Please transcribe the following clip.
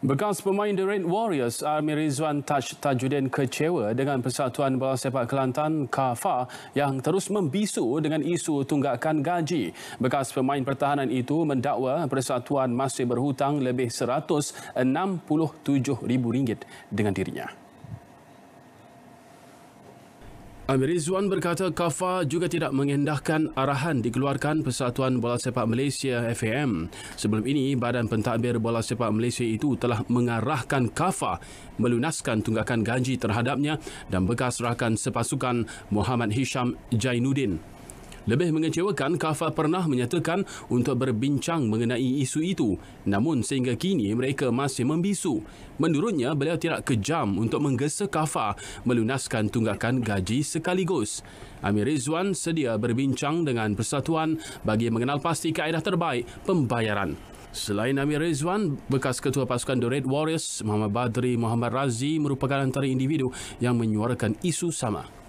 Bekas pemain The Red Warriors, Amir Rizwan Taj Tajuddin kecewa dengan Persatuan Bola Sepak Kelantan, KAFA, yang terus membisu dengan isu tunggakan gaji. Bekas pemain pertahanan itu mendakwa Persatuan masih berhutang lebih RM167,000 dengan dirinya. Amir Rizwan berkata KAFA juga tidak mengendahkan arahan dikeluarkan Persatuan Bola Sepak Malaysia FAM. Sebelum ini, Badan Pentadbir Bola Sepak Malaysia itu telah mengarahkan KAFA melunaskan tunggakan gaji terhadapnya dan bekas rakan sepasukan Muhammad Hisham Jainuddin. Lebih mengecewakan, Kafa pernah menyatakan untuk berbincang mengenai isu itu. Namun sehingga kini mereka masih membisu. Menurutnya, beliau tidak kejam untuk menggesa Kafa melunaskan tunggakan gaji sekaligus. Amir Rizwan sedia berbincang dengan persatuan bagi mengenal pasti kaedah terbaik pembayaran. Selain Amir Rizwan, bekas ketua pasukan The Red Warriors, Muhammad Badri Muhammad Razi merupakan antara individu yang menyuarakan isu sama.